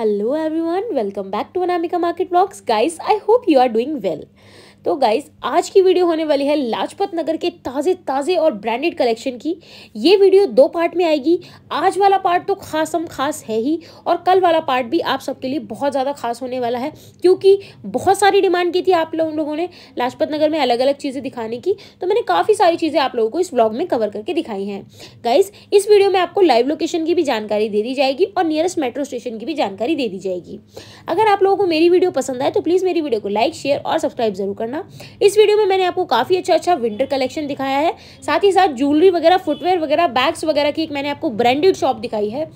Hello everyone, welcome back to Anamika Market Blogs, Guys, I hope you are doing well. तो guys आज की video होने वाली है लाजपत नगर के ताज़े ताज़े और ब्रांडेड कलेक्शन की ये वीडियो दो पार्ट में आएगी आज वाला पार्ट तो खास हम खास है ही और कल वाला पार्ट भी आप सबके लिए बहुत ज़्यादा खास होने वाला है क्योंकि बहुत सारी डिमांड की थी आप लोग उन लोगों ने लाजपत नगर में अलग अलग चीज़ें दिखाने की तो मैंने काफ़ी सारी चीज़ें आप लोगों को इस ब्लॉग में कवर करके दिखाई हैं गाइज इस वीडियो में आपको लाइव लोकेशन की भी जानकारी दे दी जाएगी और नियरेस्ट मेट्रो स्टेशन की भी जानकारी दे दी जाएगी अगर आप लोगों को मेरी वीडियो पसंद आए तो प्लीज़ मेरी वीडियो को लाइक शेयर और सब्सक्राइब जरूर करना करना इस वीडियो में मैंने आपको काफ़ी अच्छा अच्छा विंटर कलेक्शन दिखाया है साथ ही साथ ज्वेलरी वगैरह फुटवेयर वगैरह बैग्स वगैरह की एक मैंने आपको ब्रांडेड शॉप दिखाई है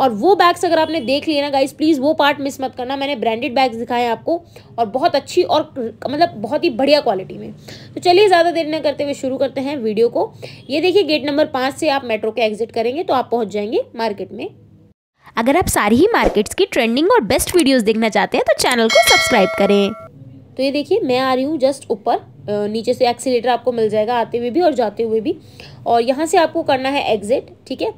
और वो बैग्स अगर आपने देख लिए ना गाइज प्लीज़ वो पार्ट मिस मत करना मैंने ब्रांडेड बैग्स दिखाए हैं आपको और बहुत अच्छी और मतलब बहुत ही बढ़िया क्वालिटी में तो चलिए ज़्यादा देर न करते हुए शुरू करते हैं वीडियो को ये देखिए गेट नंबर पाँच से आप मेट्रो के एग्जिट करेंगे तो आप पहुँच जाएंगे मार्केट में अगर आप सारी ही मार्केट्स की ट्रेंडिंग और बेस्ट वीडियोस देखना चाहते हैं तो चैनल को सब्सक्राइब करें तो ये देखिए मैं आ रही हूँ जस्ट ऊपर नीचे से एक्सीटर आपको मिल जाएगा आते हुए भी और जाते हुए भी और यहाँ से आपको करना है एग्जिट ठीक है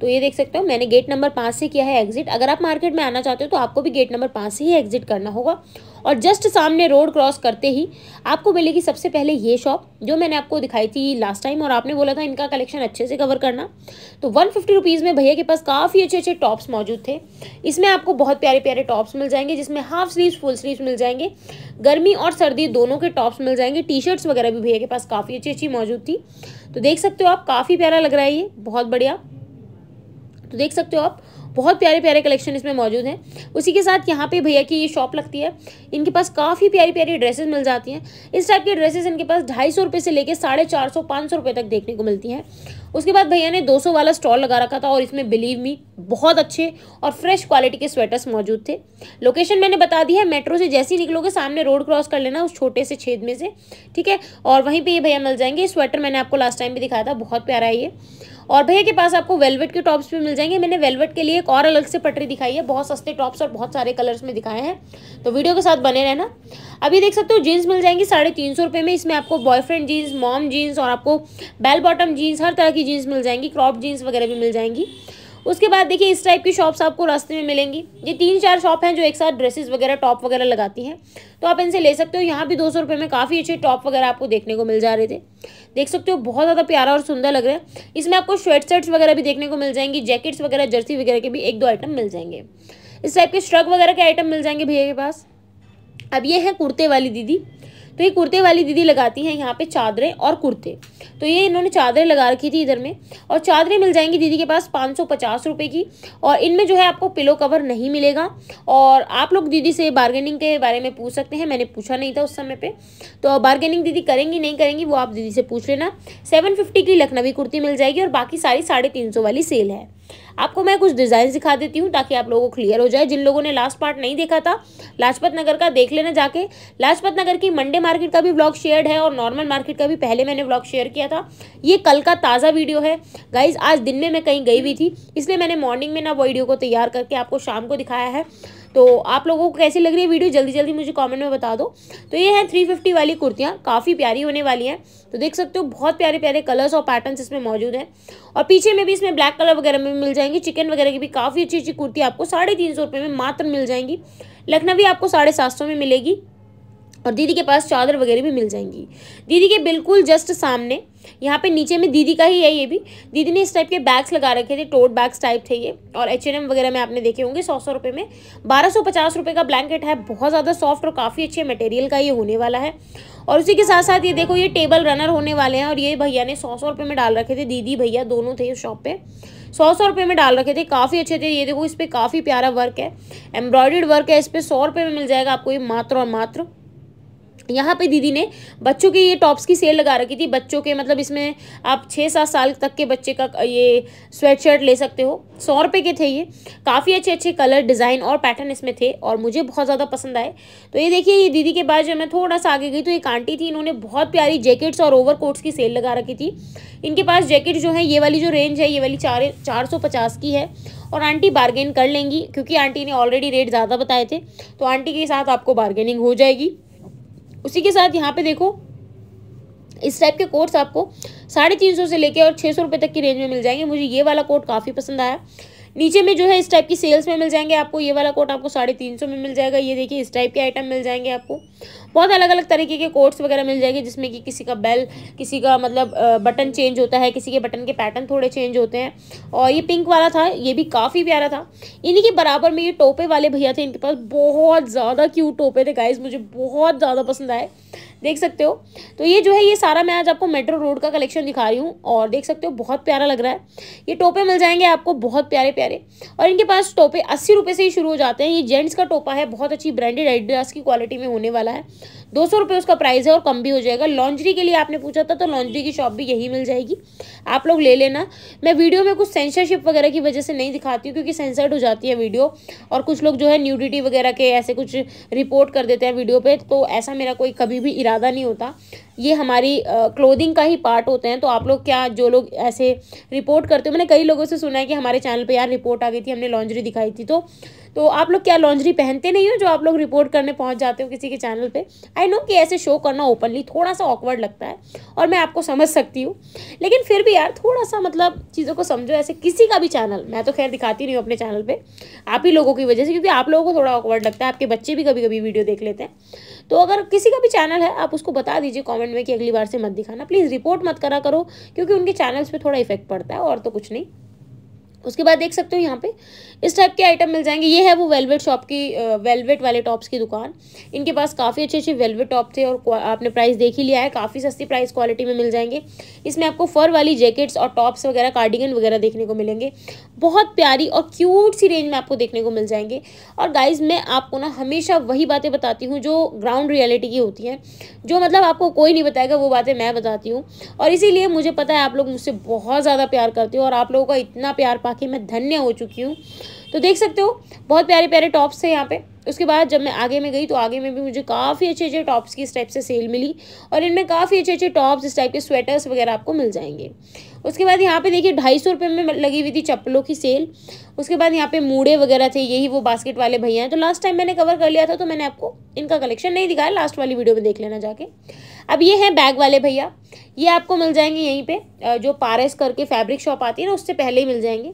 तो ये देख सकते हो मैंने गेट नंबर पाँच से किया है एग्जिट अगर आप मार्केट में आना चाहते हो तो आपको भी गेट नंबर पाँच से ही एग्जिट करना होगा और जस्ट सामने रोड क्रॉस करते ही आपको मिलेगी सबसे पहले ये शॉप जो मैंने आपको दिखाई थी लास्ट टाइम और आपने बोला था इनका कलेक्शन अच्छे से कवर करना तो वन फिफ्टी में भैया के पास काफ़ी अच्छे अच्छे टॉप्स मौजूद थे इसमें आपको बहुत प्यारे प्यारे टॉप्स मिल जाएंगे जिसमें हाफ स्लीव्स फुल स्लीव मिल जाएंगे गर्मी और सर्दी दोनों के टॉप्स मिल जाएंगे टी शर्ट्स वगैरह भी भैया के पास काफ़ी अच्छी अच्छी मौजूद थी तो देख सकते हो आप काफ़ी प्यारा लग रहा है ये बहुत बढ़िया तो देख सकते हो आप बहुत प्यारे प्यारे कलेक्शन इसमें मौजूद हैं उसी के साथ यहाँ पे भैया की ये शॉप लगती है इनके पास काफ़ी प्यारी प्यारी ड्रेसेस मिल जाती हैं इस टाइप की ड्रेसेस इनके पास ढाई सौ रुपये से लेकर साढ़े चार सौ पाँच सौ रुपये तक देखने को मिलती हैं उसके बाद भैया ने दो सौ वाला स्टॉल लगा रखा था और इसमें बिलीव मी बहुत अच्छे और फ्रेश क्वालिटी के स्वेटर्स मौजूद थे लोकेशन मैंने बता दी है मेट्रो से जैसे ही निकलोगे सामने रोड क्रॉस कर लेना उस छोटे से छेद में से ठीक है और वहीं पर ये भैया मिल जाएंगे स्वेटर मैंने आपको लास्ट टाइम भी दिखाया था बहुत प्यारा है ये और भैया के पास आपको वेलवेट के टॉप्स भी मिल जाएंगे मैंने वेलवेट के लिए एक और अलग से पटरी दिखाई है बहुत सस्ते टॉप्स और बहुत सारे कलर्स में दिखाए हैं तो वीडियो के साथ बने रहना अभी देख सकते हो जीन्स मिल जाएंगी साढ़े तीन सौ रुपये में इसमें आपको बॉयफ्रेंड जीन्स मॉम जीन्स और आपको बेल बॉटम जीन्स हर तरह की जीन्स मिल जाएंगी क्रॉप जीन्स वगैरह भी मिल जाएंगी उसके बाद देखिए इस टाइप की शॉप्स आपको रास्ते में मिलेंगी ये तीन चार शॉप हैं जो एक साथ ड्रेसेस वगैरह टॉप वगैरह लगाती हैं तो आप इनसे ले सकते हो यहाँ भी दो सौ रुपये में काफ़ी अच्छे टॉप वगैरह आपको देखने को मिल जा रहे थे देख सकते हो बहुत ज़्यादा प्यारा और सुंदर लग रहा है इसमें आपको स्वेट शर्ट्स वगैरह भी देखने को मिल जाएंगी जैकेट्स वगैरह जर्सी वगैरह के भी एक दो आइटम मिल जाएंगे इस टाइप के श्रग वगैरह के आइटम मिल जाएंगे भैया के पास अब ये है कुर्ते वाली दीदी तो ये कुर्ते वाली दीदी लगाती हैं यहाँ पे चादरें और कुर्ते तो ये इन्होंने चादरें लगा रखी थी इधर में और चादरें मिल जाएंगी दीदी के पास पाँच सौ पचास रुपये की और इनमें जो है आपको पिलो कवर नहीं मिलेगा और आप लोग दीदी से बार्गेनिंग के बारे में पूछ सकते हैं मैंने पूछा नहीं था उस समय पर तो बार्गेनिंग दीदी करेंगी नहीं करेंगी वो आप दीदी से पूछ लेना सेवन की लखनवी कुर्ती मिल जाएगी और बाकी सारी साढ़े वाली सेल है आपको मैं कुछ डिज़ाइन दिखा देती हूँ ताकि आप लोगों को क्लियर हो जाए जिन लोगों ने लास्ट पार्ट नहीं देखा था लाजपत नगर का देख लेना जाके लाजपत नगर की मंडे मार्केट का भी ब्लॉग शेयर है और नॉर्मल मार्केट का भी पहले मैंने ब्लॉग शेयर किया था ये कल का ताज़ा वीडियो है गाइज आज दिन में मैं कहीं गई हुई थी इसलिए मैंने मॉर्निंग में ना वीडियो को तैयार करके आपको शाम को दिखाया है तो आप लोगों को कैसी लग रही है वीडियो जल्दी जल्दी मुझे कॉमेंट में बता दो तो ये है थ्री फिफ्टी वाली कुर्तियाँ काफ़ी प्यारी होने वाली हैं तो देख सकते हो बहुत प्यारे प्यारे कलर्स और पैटर्न इसमें मौजूद हैं और पीछे में भी इसमें ब्लैक कलर वगैरह में मिल जाएंगी चिकन वगैरह की भी काफ़ी अच्छी अच्छी कुर्ती आपको साढ़े तीन सौ रुपये में मात्र मिल जाएंगी लखनवी आपको साढ़े सात सौ में मिलेगी और दीदी के पास चादर वगैरह भी मिल जाएंगी दीदी के बिल्कुल जस्ट सामने यहाँ पे नीचे में दीदी का ही है ये भी दीदी ने इस टाइप के बैग्स लगा रखे थे टोट बैग्स टाइप थे ये और एच एन एम वगैरह में आपने देखे होंगे सौ सौ रुपये में बारह सौ पचास रुपये का ब्लैंकेट है बहुत ज़्यादा सॉफ्ट और काफ़ी अच्छे मटेरियल का ये होने वाला है और उसी के साथ साथ ये देखो ये टेबल रनर होने वाले हैं और ये भैया ने सौ सौ रुपये में डाल रखे थे दीदी भैया दोनों थे इस शॉप पर सौ सौ रुपये में डाल रखे थे काफ़ी अच्छे थे ये देखो इस पर काफ़ी प्यारा वर्क है एम्ब्रॉयडर्ड वर्क है इस पर सौ रुपये में मिल जाएगा आपको ये मात्र और मात्र यहाँ पे दीदी ने बच्चों के ये टॉप्स की सेल लगा रखी थी बच्चों के मतलब इसमें आप छः सात साल तक के बच्चे का ये स्वेट शर्ट ले सकते हो सौ रुपये के थे ये काफ़ी अच्छे अच्छे कलर डिज़ाइन और पैटर्न इसमें थे और मुझे बहुत ज़्यादा पसंद आए तो ये देखिए ये दीदी के बाद जब मैं थोड़ा सा आगे गई तो एक आंटी थी इन्होंने बहुत प्यारी जैकेट्स और ओवर कोट्स की सेल लगा रखी थी इनके पास जैकेट जो है ये वाली जो रेंज है ये वाली चार चार सौ पचास की है और आंटी बार्गेन कर लेंगी क्योंकि आंटी ने ऑलरेडी रेट ज़्यादा बताए थे तो आंटी के साथ आपको बार्गेनिंग हो जाएगी उसी के साथ यहाँ पे देखो इस टाइप के कोट्स आपको साढ़े तीन सौ से लेके और छः सौ रुपये तक की रेंज में मिल जाएंगे मुझे ये वाला कोट काफ़ी पसंद आया नीचे में जो है इस टाइप की सेल्स में मिल जाएंगे आपको ये वाला कोट आपको साढ़े तीन सौ में मिल जाएगा ये देखिए इस टाइप के आइटम मिल जाएंगे आपको बहुत अलग अलग तरीके के कोट्स वगैरह मिल जाएंगे जिसमें कि किसी का बेल किसी का मतलब बटन चेंज होता है किसी के बटन के पैटर्न थोड़े चेंज होते हैं और ये पिंक वाला था ये भी काफ़ी प्यारा था इन्हीं के बराबर में ये टोपे वाले भैया थे इनके पास बहुत ज़्यादा क्यूट टोपे थे गाइज मुझे बहुत ज़्यादा पसंद आए देख सकते हो तो ये जो है ये सारा मैं आज आपको मेट्रो रोड का कलेक्शन दिखा रही हूँ और देख सकते हो बहुत प्यारा लग रहा है ये टोपे मिल जाएंगे आपको बहुत प्यारे प्यारे और इनके पास टोपे अस्सी रुपये से ही शुरू हो जाते हैं ये जेंट्स का टोपा है बहुत अच्छी ब्रांडेड एडिडास की क्वालिटी में होने वाला है दो सौ रुपये उसका प्राइस है और कम भी हो जाएगा लॉन्ड्री के लिए आपने पूछा था तो लॉन्ड्री की शॉप भी यही मिल जाएगी आप लोग ले लेना मैं वीडियो में कुछ सेंसरशिप वगैरह की वजह से नहीं दिखाती हूँ क्योंकि सेंसर्ड हो जाती है वीडियो और कुछ लोग जो है न्यूडिटी वगैरह के ऐसे कुछ रिपोर्ट कर देते हैं वीडियो पर तो ऐसा मेरा कोई कभी भी ज़्यादा नहीं होता ये हमारी क्लोदिंग का ही पार्ट होते हैं तो आप लोग क्या जो लोग ऐसे रिपोर्ट करते हो मैंने कई लोगों से सुना है कि हमारे चैनल पर यार रिपोर्ट आ गई थी हमने लॉन्जरी दिखाई थी तो तो आप लोग क्या लॉन्जरी पहनते नहीं हो जो आप लोग रिपोर्ट करने पहुँच जाते हो किसी के चैनल पर आई नो कि ऐसे शो करना ओपनली थोड़ा सा ऑकवर्ड लगता है और मैं आपको समझ सकती हूँ लेकिन फिर भी यार थोड़ा सा मतलब चीज़ों को समझो ऐसे किसी का भी चैनल मैं तो खैर दिखाती नहीं हूँ अपने चैनल पर आप ही लोगों की वजह से क्योंकि आप लोगों को थोड़ा ऑकवर्ड लगता है आपके बच्चे भी कभी कभी वीडियो देख लेते हैं तो अगर किसी का भी चैनल है आप उसको बता दीजिए कॉमेंट में कि अगली बार से मत दिखाना प्लीज़ रिपोर्ट मत करा करो क्योंकि उनके चैनल्स पर थोड़ा इफेक्ट पड़ता है और तो कुछ नहीं उसके बाद देख सकते हो यहाँ पे इस टाइप के आइटम मिल जाएंगे ये है वो वेलवेट शॉप की वेलवेट वाले टॉप्स की दुकान इनके पास काफ़ी अच्छे अच्छे वेलवेट टॉप थे और आपने प्राइस देख ही लिया है काफ़ी सस्ती प्राइस क्वालिटी में मिल जाएंगे इसमें आपको फर वाली जैकेट्स और टॉप्स वगैरह कार्डिगन वगैरह देखने को मिलेंगे बहुत प्यारी और क्यूट सी रेंज में आपको देखने को मिल जाएंगे और गाइज मैं आपको ना हमेशा वही बातें बताती हूँ जो ग्राउंड रियलिटी की होती हैं जो मतलब आपको कोई नहीं बताएगा वो बातें मैं बताती हूँ और इसीलिए मुझे पता है आप लोग मुझसे बहुत ज़्यादा प्यार करते हो और आप लोगों का इतना प्यार पा मैं धन्य हो चुकी हूँ तो देख सकते हो बहुत प्यारे प्यारे टॉप्स हैं यहाँ पे उसके बाद जब मैं आगे में गई तो आगे में भी मुझे काफ़ी अच्छे अच्छे टॉप्स की इस टाइप से सेल मिली और इनमें काफ़ी अच्छे अच्छे टॉप्स इस टाइप के स्वेटर्स वगैरह आपको मिल जाएंगे उसके बाद यहाँ पे देखिए ढाई सौ रुपये में लगी हुई थी चप्पलों की सेल उसके बाद यहाँ पे मूड़े वगैरह थे यही वो बास्केट वाले भैया हैं तो लास्ट टाइम मैंने कवर कर लिया था तो मैंने आपको इनका कलेक्शन नहीं दिखाया लास्ट वाली वीडियो में देख लेना जाके अब ये हैं बैग वाले भैया ये आपको मिल जाएंगे यहीं पे जो पारस करके फैब्रिक शॉप आती है ना उससे पहले ही मिल जाएंगे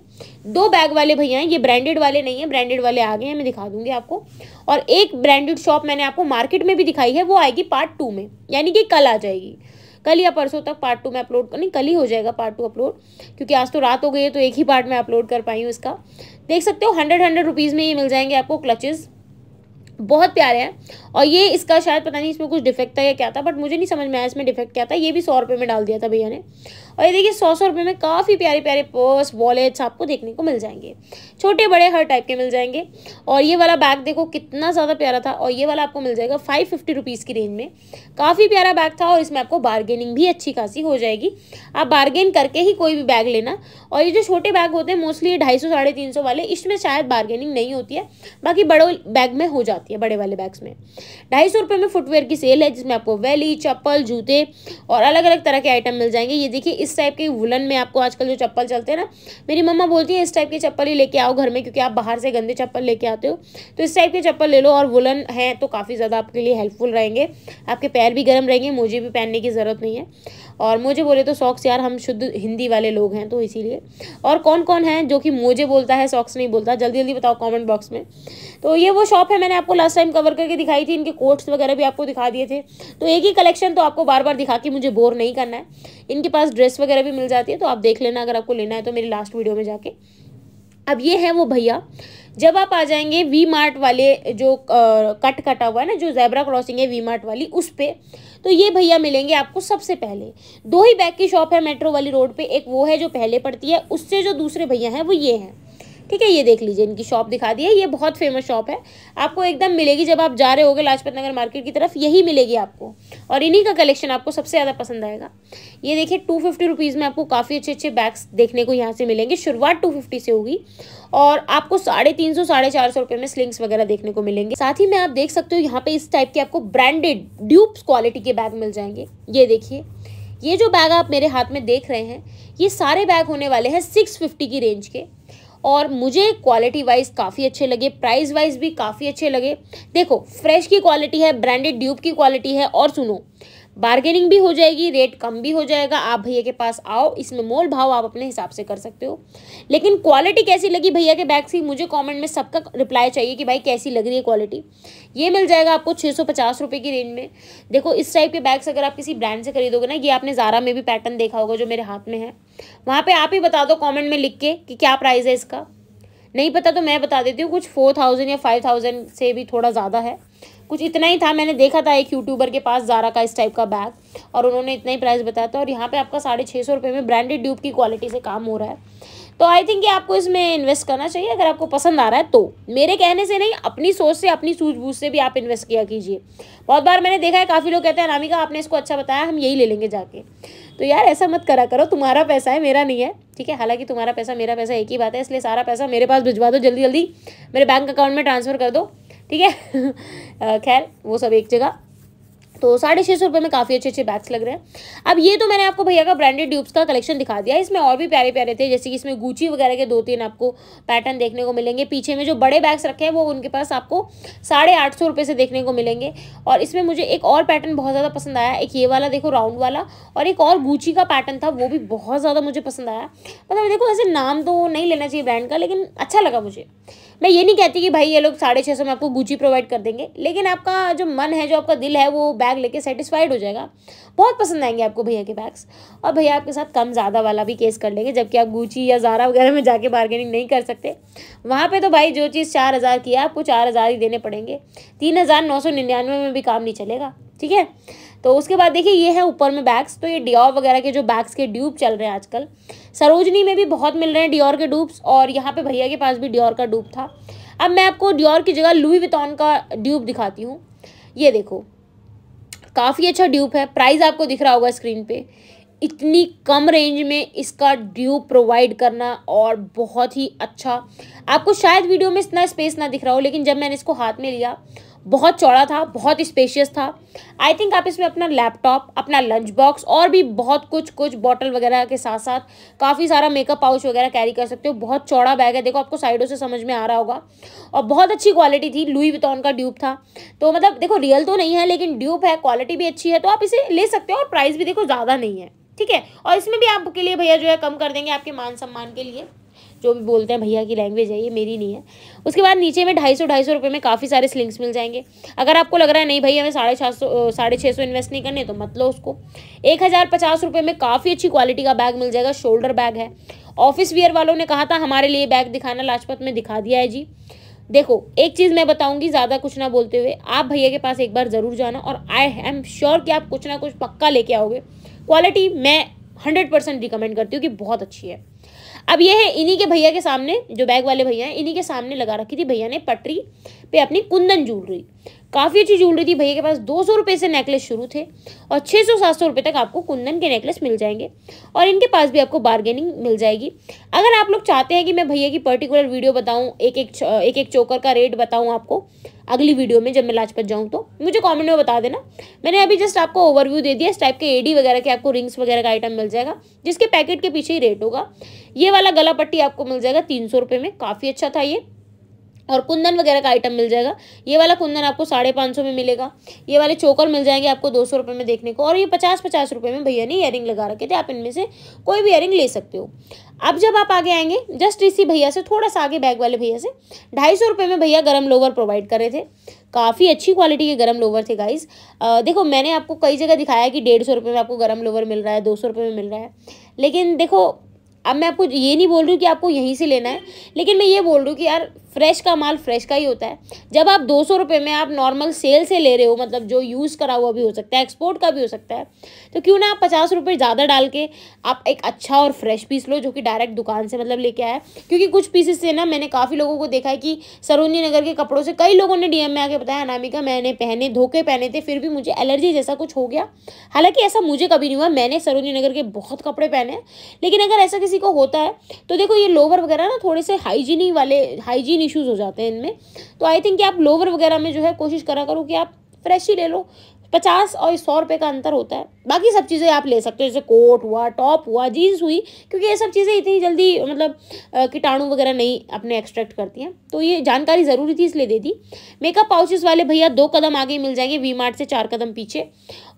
दो बैग वाले भैया हैं ये ब्रांडेड वाले नहीं हैं ब्रांडेड वाले आ गए हैं मैं दिखा दूँगी आपको और एक ब्रांडेड शॉप मैंने आपको मार्केट में भी दिखाई है वो आएगी पार्ट टू में यानी कि कल आ जाएगी कल या परसों तक पार्ट टू में अपलोड नहीं कल ही हो जाएगा पार्ट टू अपलोड क्योंकि आज तो रात हो गई है तो एक ही पार्ट में अपलोड कर पाई हूँ इसका देख सकते हो हंड्रेड हंड्रेड रुपीज़ में ये मिल जाएंगे आपको क्लचेज़ बहुत प्यारे हैं और ये इसका शायद पता नहीं इसमें कुछ डिफेक्ट था या क्या था बट मुझे नहीं समझ में आया इसमें डिफेक्ट क्या था ये भी सौ रुपये में डाल दिया था भैया ने और ये देखिए सौ सौ रुपये में काफ़ी प्यारे प्यारे पर्स वॉलेट्स आपको देखने को मिल जाएंगे छोटे बड़े हर टाइप के मिल जाएंगे और ये वाला बैग देखो कितना ज़्यादा प्यारा था और ये वाला आपको मिल जाएगा फाइव फिफ्टी रुपीज़ की रेंज में काफ़ी प्यारा बैग था और इसमें आपको बार्गेनिंग भी अच्छी खासी हो जाएगी आप बार्गेन करके ही कोई भी बैग लेना और ये जो छोटे बैग होते हैं मोस्टली ढाई सौ साढ़े तीन सौ वाले इसमें शायद बार्गेनिंग नहीं होती है बाकी बड़ों बैग में हो जाता आती है बड़े वाले बैग्स में ढाई सौ रुपये में फुटवेयर की सेल है जिसमें आपको वैली चप्पल जूते और अलग अलग तरह के आइटम मिल जाएंगे ये देखिए इस टाइप के वुलन में आपको आजकल जो चप्पल चलते हैं ना मेरी मम्मा बोलती है इस टाइप की चप्पल ही लेके आओ घर में क्योंकि आप बाहर से गंदे चप्पल लेके आते हो तो इस टाइप के चप्पल ले लो और वुलन है तो काफ़ी ज़्यादा आपके लिए हेल्पफुल रहेंगे आपके पैर भी गर्म रहेंगे मुझे भी पहनने की ज़रूरत नहीं है और मोजे बोले तो सॉक्स यार हम शुद्ध हिंदी वाले लोग हैं तो इसीलिए और कौन कौन है जो कि मोजे बोलता है सॉक्स नहीं बोलता जल्दी जल्दी बताओ कॉमेंट बॉक्स में तो ये वो शॉप है मैंने आपको लास्ट टाइम कवर करके दिखाई थी इनके कोट्स वगैरह भी आपको दिखा दिए थे तो एक ही कलेक्शन तो आपको बार बार दिखा के मुझे बोर नहीं करना है इनके पास ड्रेस वगैरह भी मिल जाती है तो आप देख लेना अगर आपको लेना है तो मेरी लास्ट वीडियो में जाके अब ये है वो भैया जब आप आ जाएंगे वी मार्ट वाले जो कट कटा हुआ है ना जो जैबरा क्रॉसिंग है वी मार्ट वाली उस पर तो ये भैया मिलेंगे आपको सबसे पहले दो ही बैग की शॉप है मेट्रो वाली रोड पे एक वो है जो पहले पड़ती है उससे जो दूसरे भैया हैं वो ये हैं ठीक है ये देख लीजिए इनकी शॉप दिखा दी है ये बहुत फेमस शॉप है आपको एकदम मिलेगी जब आप जा रहे होगे लाजपत नगर मार्केट की तरफ यही मिलेगी आपको और इन्हीं का कलेक्शन आपको सबसे ज़्यादा पसंद आएगा ये देखिए टू फिफ्टी रुपीज़ में आपको काफ़ी अच्छे अच्छे बैग्स देखने को यहाँ से मिलेंगे शुरुआत टू फिफ्टी से होगी और आपको साढ़े तीन सौ साढ़े चार सौ रुपये में स्लिंग्स वगैरह देखने को मिलेंगे साथ ही में आप देख सकते हो यहाँ पे इस टाइप के आपको ब्रांडेड ड्यूब्स क्वालिटी के बैग मिल जाएंगे ये देखिए ये जो बैग आप मेरे हाथ में देख रहे हैं ये सारे बैग होने वाले हैं सिक्स फिफ्टी की रेंज के और मुझे क्वालिटी वाइज काफ़ी अच्छे लगे प्राइस वाइज भी काफ़ी अच्छे लगे देखो फ्रेश की क्वालिटी है ब्रांडेड ड्यूब की क्वालिटी है और सुनो बार्गेनिंग भी हो जाएगी रेट कम भी हो जाएगा आप भैया के पास आओ इसमें मोल भाव आप अपने हिसाब से कर सकते हो लेकिन क्वालिटी कैसी लगी भैया के बैग से मुझे कमेंट में सबका रिप्लाई चाहिए कि भाई कैसी लग रही है क्वालिटी ये मिल जाएगा आपको छः सौ पचास रुपये की रेंज में देखो इस टाइप के बैग्स अगर आप किसी ब्रांड से खरीदोगे ना ये आपने ज़ारा में भी पैटर्न देखा होगा जो मेरे हाथ में है वहाँ पर आप ही बता दो कॉमेंट में लिख के कि क्या प्राइस है इसका नहीं पता तो मैं बता देती हूँ कुछ फोर थाउजेंड या फाइव थाउजेंड से भी थोड़ा ज़्यादा है कुछ इतना ही था मैंने देखा था एक यूट्यूबर के पास जारा का इस टाइप का बैग और उन्होंने इतना ही प्राइस बताया था और यहाँ पे आपका साढ़े छः सौ रुपये में ब्रांडेड ड्यूब की क्वालिटी से काम हो रहा है तो आई थिंक ये आपको इसमें इन्वेस्ट करना चाहिए अगर आपको पसंद आ रहा है तो मेरे कहने से नहीं अपनी सोच से अपनी सूझबूझ से भी आप इन्वेस्ट किया कीजिए बहुत बार मैंने देखा है काफ़ी लोग कहते हैं नामिका आपने इसको अच्छा बताया हम यही ले लेंगे जाके तो यार ऐसा मत करा करो तुम्हारा पैसा है मेरा नहीं है ठीक है हालांकि तुम्हारा पैसा मेरा पैसा एक ही बात है इसलिए सारा पैसा मेरे पास भिजवा दो जल्दी जल्दी मेरे बैंक अकाउंट में ट्रांसफ़र कर दो ठीक है खैर वो सब एक जगह तो साढ़े छः सौ रुपये में काफ़ी अच्छे अच्छे बैग्स लग रहे हैं अब ये तो मैंने आपको भैया का ब्रांडेड ड्यूब्स का कलेक्शन दिखा दिया इसमें और भी प्यारे प्यारे थे जैसे कि इसमें गुची वगैरह के दो तीन आपको पैटर्न देखने को मिलेंगे पीछे में जो बड़े बैग्स रखे हैं वो उनके पास आपको साढ़े आठ सौ रुपये से देखने को मिलेंगे और इसमें मुझे एक और पैटर्न बहुत ज़्यादा पसंद आया एक ये वाला देखो राउंड वाला और एक और गूची का पैटर्न था वो भी बहुत ज़्यादा मुझे पसंद आया मतलब देखो ऐसे नाम तो नहीं लेना चाहिए ब्रांड का लेकिन अच्छा लगा मुझे मैं ये नहीं कहती कि भाई ये लोग साढ़े छः सौ में आपको गुची प्रोवाइड कर देंगे लेकिन आपका जो मन है जो आपका दिल है वो बैग लेके सेटिस्फाइड हो जाएगा बहुत पसंद आएंगे आपको भैया के बैग्स और भैया आपके साथ कम ज़्यादा वाला भी केस कर लेंगे जबकि आप गुची या ज़ारा वगैरह में जाके बार्गेनिंग नहीं कर सकते वहाँ पर तो भाई जो चीज़ चार हज़ार की है आपको चार हज़ार ही देने पड़ेंगे तीन हज़ार नौ सौ निन्यानवे में भी काम नहीं चलेगा ठीक है तो उसके बाद देखिए ये है ऊपर में बैग्स तो ये डियोर वगैरह के जो बैग्स के ड्यूब चल रहे हैं आजकल सरोजनी में भी बहुत मिल रहे हैं डियोर के डूब्स और यहाँ पे भैया के पास भी डियोर का डूब था अब मैं आपको डियोर की जगह लुई वितौन का ड्यूब दिखाती हूँ ये देखो काफ़ी अच्छा ड्यूब है प्राइस आपको दिख रहा होगा स्क्रीन पर इतनी कम रेंज में इसका ड्यूब प्रोवाइड करना और बहुत ही अच्छा आपको शायद वीडियो में इतना स्पेस ना दिख रहा हो लेकिन जब मैंने इसको हाथ में लिया बहुत चौड़ा था बहुत स्पेशियस था आई थिंक आप इसमें अपना लैपटॉप अपना लंच बॉक्स और भी बहुत कुछ कुछ बॉटल वगैरह के साथ साथ काफ़ी सारा मेकअप पाउच वगैरह कैरी कर सकते हो बहुत चौड़ा बैग है देखो आपको साइडों से समझ में आ रहा होगा और बहुत अच्छी क्वालिटी थी लुई वितौन का ड्यूब था तो मतलब देखो रियल तो नहीं है लेकिन ड्यूब है क्वालिटी भी अच्छी है तो आप इसे ले सकते हो और प्राइस भी देखो ज़्यादा नहीं है ठीक है और इसमें भी आपके लिए भैया जो है कम कर देंगे आपके मान सम्मान के लिए जो भी बोलते हैं भैया की लैंग्वेज है ये मेरी नहीं है उसके बाद नीचे में ढाई सौ ढाई सौ रुपये में काफ़ी सारे स्लिंग्स मिल जाएंगे अगर आपको लग रहा है नहीं भैया हमें साढ़े छः सौ साढ़े छः सौ इन्वेस्ट नहीं करने तो मत लो उसको एक हज़ार पचास रुपये में काफ़ी अच्छी क्वालिटी का बैग मिल जाएगा शोल्डर बैग है ऑफिस वियर वालों ने कहा था हमारे लिए बैग दिखाना लाजपत में दिखा दिया है जी देखो एक चीज़ मैं बताऊंगी ज़्यादा कुछ ना बोलते हुए आप भैया के पास एक बार ज़रूर जाना और आई एम श्योर कि आप कुछ ना कुछ पक्का लेके आओगे क्वालिटी मैं हंड्रेड परसेंट रिकमेंड करती हूँ कि बहुत अच्छी है अब ये है इन्हीं के भैया के सामने जो बैग वाले भैया हैं इन्हीं के सामने लगा रखी थी भैया ने पटरी पे अपनी कुंदन ज्वेलरी काफ़ी अच्छी ज्वेलरी थी भैया के पास दो सौ रुपये से नेकलेस शुरू थे और छः सौ सात सौ रुपये तक आपको कुंदन के नेकलेस मिल जाएंगे और इनके पास भी आपको बार्गेनिंग मिल जाएगी अगर आप लोग चाहते हैं कि मैं भैया की पर्टिकुलर वीडियो बताऊँ एक एक एक एक चोकर का रेट बताऊँ आपको अगली वीडियो में जब मैं लाजपत जाऊँ तो मुझे कॉमेंट में बता देना मैंने अभी जस्ट आपको ओवरव्यू दे दिया इस टाइप के एडी वगैरह के आपको रिंग्स वगैरह का आइटम मिल जाएगा जिसके पैकेट के पीछे ही रेट होगा ये वाला गला पट्टी आपको मिल जाएगा तीन सौ में काफ़ी अच्छा था ये और कुंदन वगैरह का आइटम मिल जाएगा ये वाला कुंदन आपको साढ़े पाँच सौ में मिलेगा ये वाले चोकर मिल जाएंगे आपको दो सौ रुपये में देखने को और ये पचास पचास रुपये में भैया ने ईयरिंग लगा रखे थे आप इनमें से कोई भी ईयरिंग ले सकते हो अब जब आप आगे आएंगे जस्ट इसी भैया से थोड़ा सा आगे बैग वाले भैया से ढाई सौ रुपये में भैया गर्म लोवर प्रोवाइड कर रहे थे काफ़ी अच्छी क्वालिटी के गर्म लोवर थे गाइज देखो मैंने आपको कई जगह दिखाया कि डेढ़ सौ रुपये में आपको गर्म लोवर मिल रहा है दो सौ रुपये में मिल रहा है लेकिन देखो अब मैं आपको ये नहीं बोल रही हूँ कि आपको यहीं से लेना है लेकिन मैं ये बोल रही हूँ कि यार फ्रेश का माल फ्रेश का ही होता है जब आप दो सौ रुपये में आप नॉर्मल सेल से ले रहे हो मतलब जो यूज़ करा हुआ भी हो सकता है एक्सपोर्ट का भी हो सकता है तो क्यों ना आप पचास रुपये ज़्यादा डाल के आप एक अच्छा और फ्रेश पीस लो जो कि डायरेक्ट दुकान से मतलब लेके आए क्योंकि कुछ पीसेस से ना मैंने काफ़ी लोगों को देखा है कि सरोनी नगर के कपड़ों से कई लोगों ने डीएम में आके बताया अनामिका मैंने पहने धोखे पहने थे फिर भी मुझे एलर्जी जैसा कुछ हो गया हालांकि ऐसा मुझे कभी नहीं हुआ मैंने सरोनी नगर के बहुत कपड़े पहने लेकिन अगर ऐसा किसी को होता है तो देखो ये लोवर वगैरह ना थोड़े से हाइजीनिक वाले हाइजीन इश्यूज़ हो जाते हैं इनमें तो आई थिंक कि आप लोवर वगैरह में जो है कोशिश करा करो कि आप फ्रेश ही ले लो पचास और सौ रुपये का अंतर होता है बाकी सब चीज़ें आप ले सकते हो जैसे कोट हुआ टॉप हुआ जीन्स हुई क्योंकि ये सब चीज़ें इतनी जल्दी मतलब कीटाणु वगैरह नहीं अपने एक्सट्रैक्ट करती हैं तो ये जानकारी ज़रूरी थी इसलिए दे दी मेकअप पाउचेस वाले भैया दो कदम आगे मिल जाएंगे वी मार्ट से चार कदम पीछे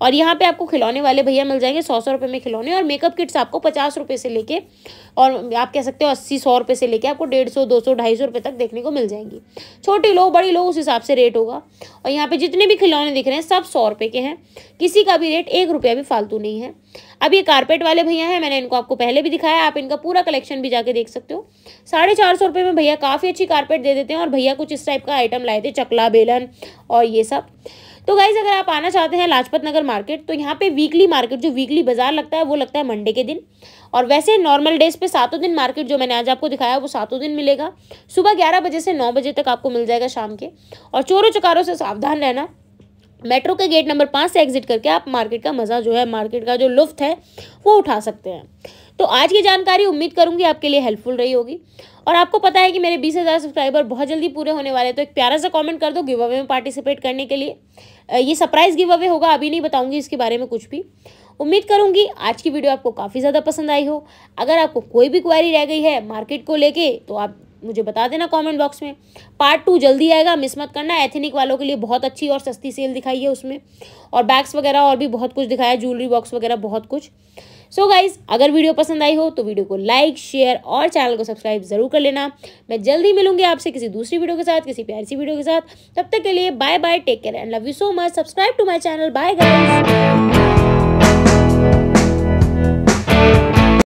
और यहाँ पे आपको खिलौने वाले भैया मिल जाएंगे सौ सौ रुपये में खिलौने और मेकअप किट्स आपको पचास रुपये से लेके और आप कह सकते हो अस्सी सौ रुपये से लेके आपको डेढ़ सौ दो सौ ढाई सौ रुपये तक देखने को मिल जाएंगी छोटी लो बड़ी लो उस हिसाब से रेट होगा और यहाँ पे जितने भी खिलौने दिख रहे हैं सब सौ के हैं किसी का भी रेट एक रुपया भी फालतू नहीं है अब ये कारपेट वाले भैया हैं मैंने इनको आपको पहले भी दिखाया आप इनका पूरा कलेक्शन भी जाके देख सकते हो साढ़े चार सौ रुपये में भैया काफ़ी अच्छी कारपेट दे देते हैं और भैया कुछ इस टाइप का आइटम लाए थे चकला बेलन और ये सब तो गाइज अगर आप आना चाहते हैं लाजपत नगर मार्केट तो यहाँ पे वीकली मार्केट जो वीकली बाजार लगता है वो लगता है मंडे के दिन और वैसे नॉर्मल डेज पे सातों दिन मार्केट जो मैंने आज आपको दिखाया वो सातों दिन मिलेगा सुबह ग्यारह बजे से नौ बजे तक आपको मिल जाएगा शाम के और चोरों चकारों से सावधान रहना मेट्रो के गेट नंबर पाँच से एग्जिट करके आप मार्केट का मज़ा जो है मार्केट का जो लुफ्त है वो उठा सकते हैं तो आज की जानकारी उम्मीद करूँगी आपके लिए हेल्पफुल रही होगी और आपको पता है कि मेरे बीस हज़ार सब्सक्राइबर बहुत जल्दी पूरे होने वाले हैं तो एक प्यारा सा कमेंट कर दो गिव अवे में पार्टिसिपेट करने के लिए ये सरप्राइज़ गिव अवे होगा अभी नहीं बताऊंगी इसके बारे में कुछ भी उम्मीद करूँगी आज की वीडियो आपको काफ़ी ज़्यादा पसंद आई हो अगर आपको कोई भी क्वारी रह गई है मार्केट को लेके तो आप मुझे बता देना कमेंट बॉक्स में पार्ट टू जल्दी आएगा मिस मत करना एथेनिक वालों के लिए बहुत अच्छी और सस्ती सेल दिखाई है उसमें और बैग्स वगैरह और भी बहुत कुछ दिखाया ज्वेलरी बॉक्स वगैरह बहुत कुछ सो so गाइज अगर वीडियो पसंद आई हो तो वीडियो को लाइक शेयर और चैनल को सब्सक्राइब जरूर कर लेना मैं जल्दी मिलूंगी आपसे किसी दूसरी वीडियो के साथ किसी प्यारी सी वीडियो के साथ तब तक के लिए bye bye take care and love you so much subscribe to my channel bye guys